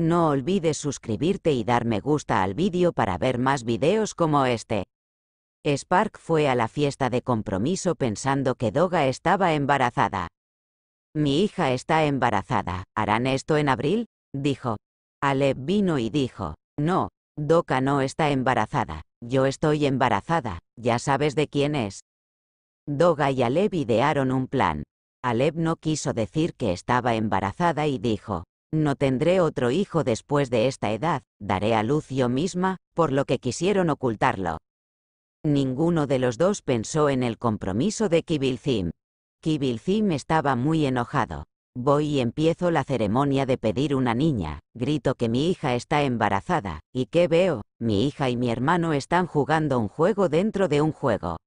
No olvides suscribirte y dar me gusta al vídeo para ver más videos como este. Spark fue a la fiesta de compromiso pensando que Doga estaba embarazada. Mi hija está embarazada, ¿harán esto en abril? dijo. Aleb vino y dijo, no, Doga no está embarazada, yo estoy embarazada, ya sabes de quién es. Doga y Aleb idearon un plan. Aleb no quiso decir que estaba embarazada y dijo, no tendré otro hijo después de esta edad, daré a luz yo misma, por lo que quisieron ocultarlo. Ninguno de los dos pensó en el compromiso de Kibilzim. Kibilzim estaba muy enojado. Voy y empiezo la ceremonia de pedir una niña, grito que mi hija está embarazada, y ¿qué veo? Mi hija y mi hermano están jugando un juego dentro de un juego.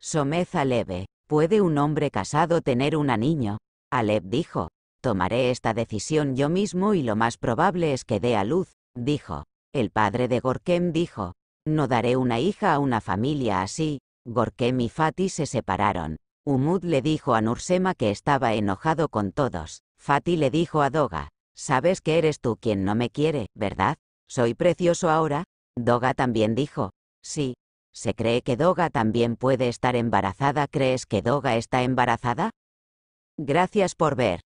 Somez Aleve, ¿puede un hombre casado tener una niña? Aleb dijo, Tomaré esta decisión yo mismo y lo más probable es que dé a luz, dijo. El padre de Gorkem dijo, no daré una hija a una familia así. Gorkem y Fati se separaron. Umud le dijo a Nursema que estaba enojado con todos. Fati le dijo a Doga, sabes que eres tú quien no me quiere, ¿verdad? ¿Soy precioso ahora? Doga también dijo, sí. ¿Se cree que Doga también puede estar embarazada? ¿Crees que Doga está embarazada? Gracias por ver.